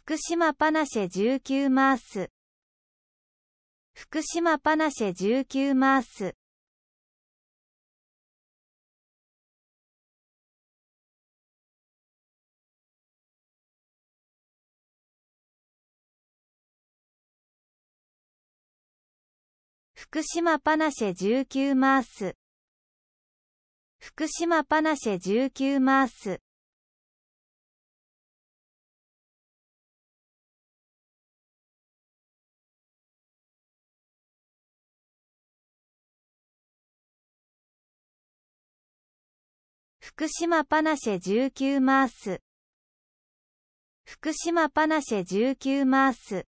福島パナシェ19マース福島パナシェ19マース福島パナシェ19マース福島パナシェ19マース福島パナシェ19マース福島パナシェ19マース